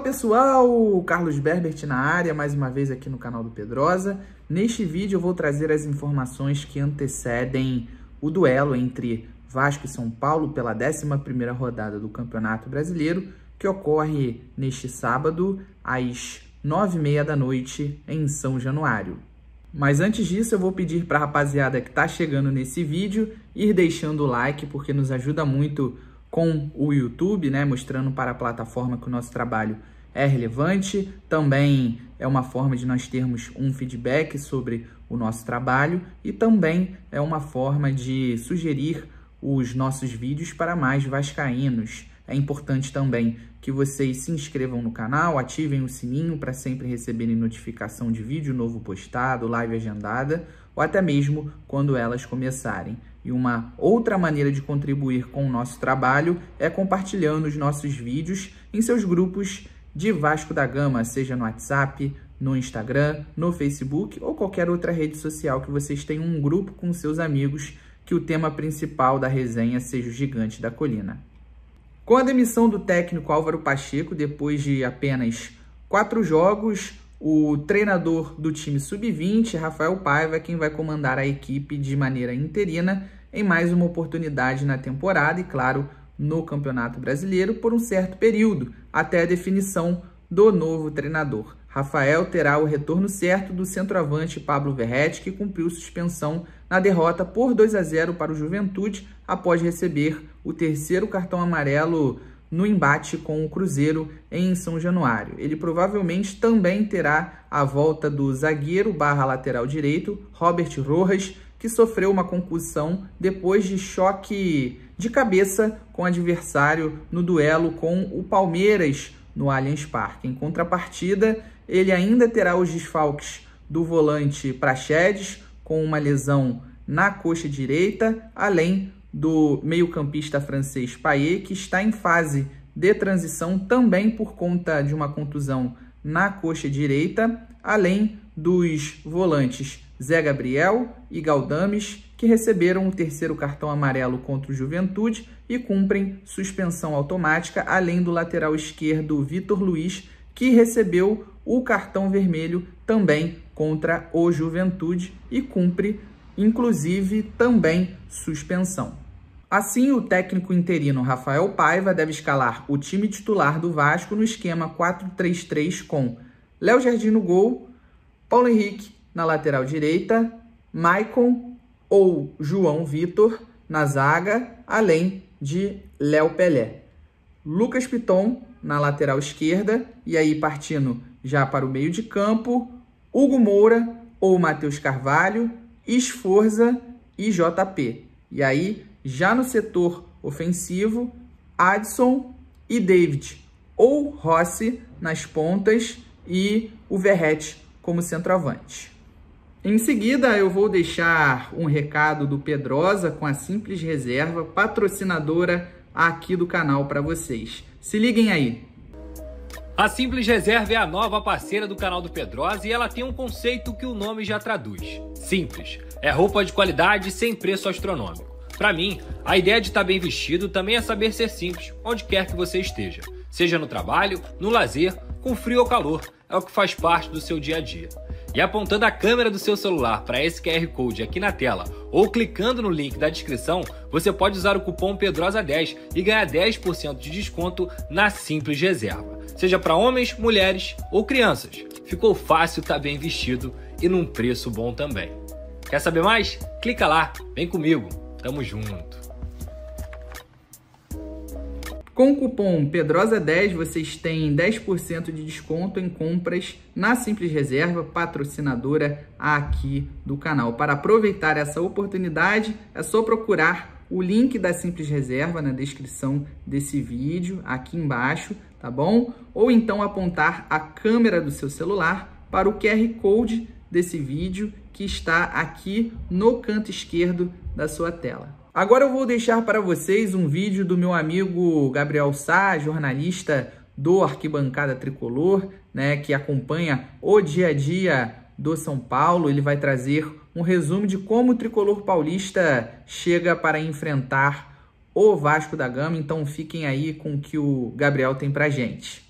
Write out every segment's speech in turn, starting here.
Olá pessoal, Carlos Berbert na área, mais uma vez aqui no canal do Pedrosa. Neste vídeo eu vou trazer as informações que antecedem o duelo entre Vasco e São Paulo pela 11ª rodada do Campeonato Brasileiro, que ocorre neste sábado às 9h30 da noite em São Januário. Mas antes disso, eu vou pedir para a rapaziada que está chegando nesse vídeo ir deixando o like, porque nos ajuda muito com o YouTube, né, mostrando para a plataforma que o nosso trabalho é relevante. Também é uma forma de nós termos um feedback sobre o nosso trabalho e também é uma forma de sugerir os nossos vídeos para mais vascaínos. É importante também que vocês se inscrevam no canal, ativem o sininho para sempre receberem notificação de vídeo novo postado, live agendada ou até mesmo quando elas começarem. E uma outra maneira de contribuir com o nosso trabalho é compartilhando os nossos vídeos em seus grupos de Vasco da Gama, seja no WhatsApp, no Instagram, no Facebook ou qualquer outra rede social que vocês tenham um grupo com seus amigos que o tema principal da resenha seja o gigante da colina. Com a demissão do técnico Álvaro Pacheco, depois de apenas quatro jogos, o treinador do time sub-20, Rafael Paiva, é quem vai comandar a equipe de maneira interina em mais uma oportunidade na temporada e, claro, no Campeonato Brasileiro por um certo período, até a definição do novo treinador. Rafael terá o retorno certo do centroavante Pablo Verretti, que cumpriu suspensão na derrota por 2 a 0 para o Juventude após receber o terceiro cartão amarelo no embate com o Cruzeiro em São Januário. Ele provavelmente também terá a volta do zagueiro barra lateral direito, Robert Rojas, que sofreu uma concussão depois de choque de cabeça com o adversário no duelo com o Palmeiras no Allianz Parque. Em contrapartida, ele ainda terá os desfalques do volante Praxedes, com uma lesão na coxa direita, além do meio-campista francês Payet, que está em fase de transição também por conta de uma contusão na coxa direita, além dos volantes Zé Gabriel e Galdames, que receberam o terceiro cartão amarelo contra o Juventude e cumprem suspensão automática, além do lateral esquerdo Vitor Luiz, que recebeu o cartão vermelho também contra o Juventude e cumpre inclusive também suspensão. Assim, o técnico interino Rafael Paiva deve escalar o time titular do Vasco no esquema 4-3-3 com Léo Jardim no gol, Paulo Henrique na lateral direita, Maicon ou João Vitor na zaga, além de Léo Pelé. Lucas Piton na lateral esquerda e aí partindo já para o meio de campo, Hugo Moura ou Matheus Carvalho Esforza e JP. E aí, já no setor ofensivo, Adson e David, ou Rossi nas pontas e o Verrete como centroavante. Em seguida, eu vou deixar um recado do Pedrosa com a Simples Reserva, patrocinadora aqui do canal para vocês. Se liguem aí. A Simples Reserva é a nova parceira do canal do Pedrosa e ela tem um conceito que o nome já traduz. Simples. É roupa de qualidade sem preço astronômico. Para mim, a ideia de estar tá bem vestido também é saber ser simples, onde quer que você esteja. Seja no trabalho, no lazer, com frio ou calor é o que faz parte do seu dia a dia. E apontando a câmera do seu celular para esse QR Code aqui na tela ou clicando no link da descrição, você pode usar o cupom PEDROSA10 e ganhar 10% de desconto na simples reserva. Seja para homens, mulheres ou crianças. Ficou fácil, tá bem vestido e num preço bom também. Quer saber mais? Clica lá, vem comigo. Tamo junto. Com o cupom PEDROSA10 vocês têm 10% de desconto em compras na Simples Reserva, patrocinadora aqui do canal. Para aproveitar essa oportunidade, é só procurar o link da Simples Reserva na descrição desse vídeo, aqui embaixo, tá bom? Ou então apontar a câmera do seu celular para o QR Code desse vídeo que está aqui no canto esquerdo da sua tela. Agora eu vou deixar para vocês um vídeo do meu amigo Gabriel Sá, jornalista do Arquibancada Tricolor, né, que acompanha o dia a dia do São Paulo. Ele vai trazer um resumo de como o tricolor paulista chega para enfrentar o Vasco da Gama. Então fiquem aí com o que o Gabriel tem para gente.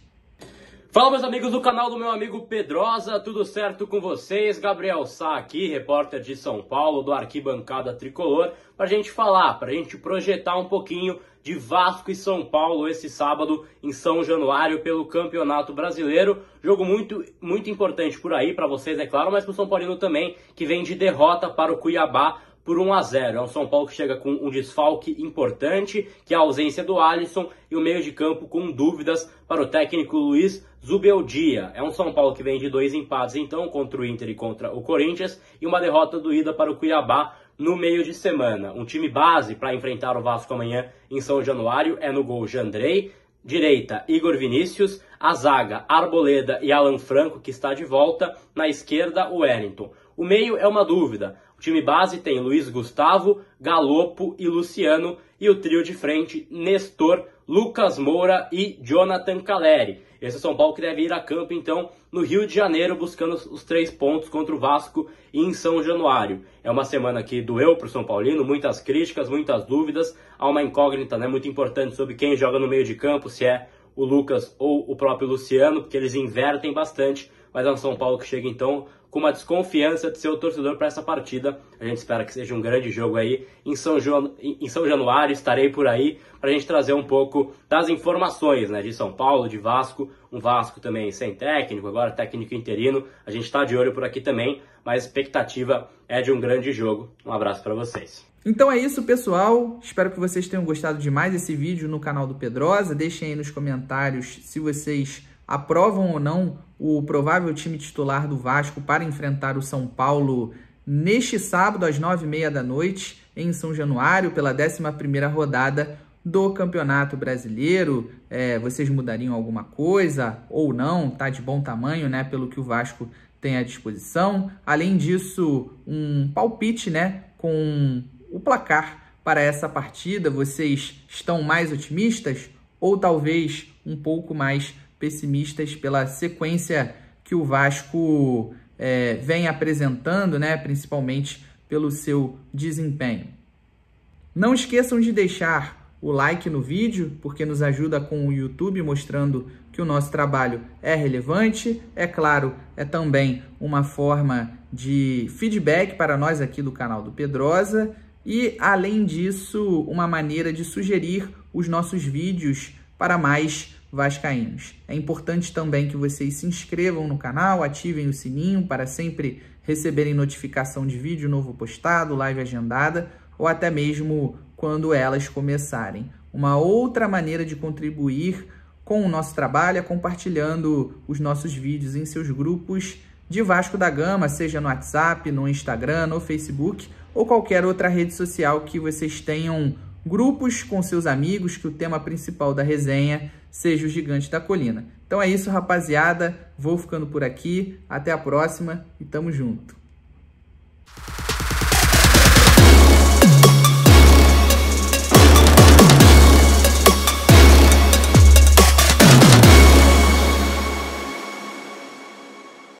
Fala meus amigos do canal do meu amigo Pedrosa, tudo certo com vocês? Gabriel Sá aqui, repórter de São Paulo, do Arquibancada Tricolor, para a gente falar, para a gente projetar um pouquinho de Vasco e São Paulo esse sábado em São Januário pelo Campeonato Brasileiro. Jogo muito, muito importante por aí para vocês, é claro, mas para o São Paulino também, que vem de derrota para o Cuiabá por 1 a 0. É um São Paulo que chega com um desfalque importante, que é a ausência do Alisson e o meio de campo com dúvidas para o técnico Luiz Zubeldia. É um São Paulo que vem de dois empates então contra o Inter e contra o Corinthians e uma derrota doída para o Cuiabá no meio de semana. Um time base para enfrentar o Vasco amanhã em São Januário é no gol Jandrei, direita Igor Vinícius, a zaga Arboleda e Alan Franco que está de volta, na esquerda o Wellington. O meio é uma dúvida. O time base tem Luiz Gustavo, Galopo e Luciano, e o trio de frente Nestor, Lucas Moura e Jonathan Caleri. Esse é São Paulo que deve ir a campo, então, no Rio de Janeiro, buscando os três pontos contra o Vasco em São Januário. É uma semana que doeu para o São Paulino, muitas críticas, muitas dúvidas. Há uma incógnita né, muito importante sobre quem joga no meio de campo, se é o Lucas ou o próprio Luciano, porque eles invertem bastante. Mas é um São Paulo que chega, então, com uma desconfiança de seu torcedor para essa partida. A gente espera que seja um grande jogo aí em São, João, em São Januário, estarei por aí para a gente trazer um pouco das informações né, de São Paulo, de Vasco, um Vasco também sem técnico, agora técnico interino. A gente está de olho por aqui também, mas a expectativa é de um grande jogo. Um abraço para vocês. Então é isso, pessoal. Espero que vocês tenham gostado demais desse vídeo no canal do Pedrosa. Deixem aí nos comentários se vocês aprovam ou não o provável time titular do Vasco para enfrentar o São Paulo neste sábado às nove e meia da noite em São Januário pela 11 primeira rodada do Campeonato Brasileiro. É, vocês mudariam alguma coisa ou não? Tá de bom tamanho, né? Pelo que o Vasco tem à disposição. Além disso, um palpite, né? Com o placar para essa partida. Vocês estão mais otimistas ou talvez um pouco mais pessimistas pela sequência que o Vasco é, vem apresentando, né, principalmente pelo seu desempenho. Não esqueçam de deixar o like no vídeo, porque nos ajuda com o YouTube mostrando que o nosso trabalho é relevante. É claro, é também uma forma de feedback para nós aqui do canal do Pedrosa e, além disso, uma maneira de sugerir os nossos vídeos para mais vascaínos. É importante também que vocês se inscrevam no canal, ativem o sininho para sempre receberem notificação de vídeo novo postado, live agendada ou até mesmo quando elas começarem. Uma outra maneira de contribuir com o nosso trabalho é compartilhando os nossos vídeos em seus grupos de Vasco da Gama, seja no WhatsApp, no Instagram, no Facebook ou qualquer outra rede social que vocês tenham grupos com seus amigos que o tema principal da resenha seja o gigante da colina. Então é isso, rapaziada. Vou ficando por aqui. Até a próxima e tamo junto.